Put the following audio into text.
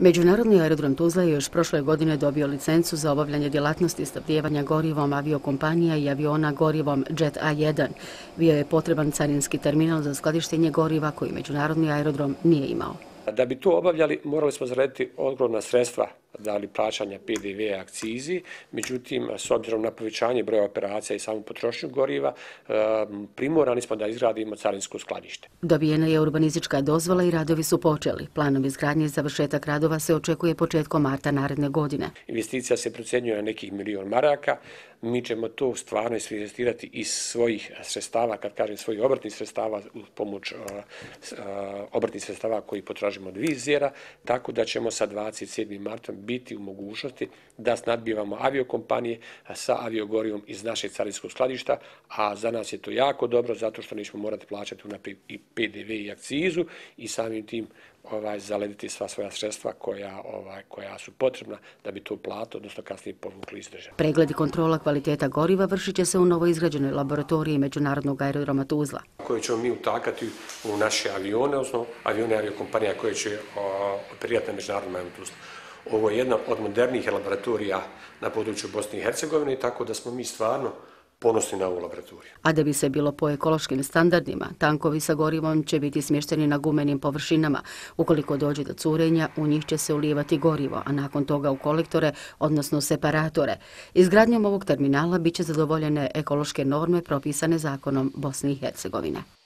Međunarodni aerodrom Tuzla je još prošle godine dobio licencu za obavljanje djelatnosti stavljevanja gorivom aviokompanija i aviona gorivom Jet A1. Bio je potreban carinski terminal za skladištenje goriva koji Međunarodni aerodrom nije imao. Da bi to obavljali, morali smo zarediti ogromna sredstva, da li plaćanja PDV akcizi, međutim, s obzirom na povećanje broja operacija i samu potrošnju goriva, primorani smo da izgradimo carinsko skladište. Dobijena je urbanistička dozvola i radovi su počeli. Planom izgradnje i završetak radova se očekuje početkom marta naredne godine. Investicija se procenjuje na nekih milion maraka, Mi ćemo to stvarno investirati iz svojih sredstava, kad kažem svojih obrtnih sredstava, pomoć e, e, obrtnih sredstava koji potraž kažem, od vizijera, tako da ćemo sa 27. martom biti u mogućnosti da snadbivamo aviokompanije sa aviogorivom iz naše carinskog skladišta, a za nas je to jako dobro, zato što nismo morati plaćati unaprijed i PDV i akcizu i samim tim ovaj, zalediti sva svoja sredstva koja, ovaj, koja su potrebna da bi tu platu, odnosno kasnije povukli iz države. Pregled kontrola kvaliteta goriva vršiće se u novo izgrađenoj laboratoriji Međunarodnog aerodroma Tuzla. Koje ćemo mi utakati u naše avione, odnosno avione aviokompanija koje će operirati na Međunarodnom aerodromu Tuzla. Ovo je jedna od modernih laboratorija na području Bosne i Hercegovine, tako da smo mi stvarno ponosni na ovu laboratoriju. A da bi se bilo po ekološkim standardima, tankovi sa gorivom će biti smješteni na gumenim površinama. Ukoliko dođe do curenja, u njih će se ulijevati gorivo, a nakon toga u kolektore, odnosno separatore. Izgradnjom ovog terminala biće zadovoljene ekološke norme propisane zakonom Bosne i Hercegovine.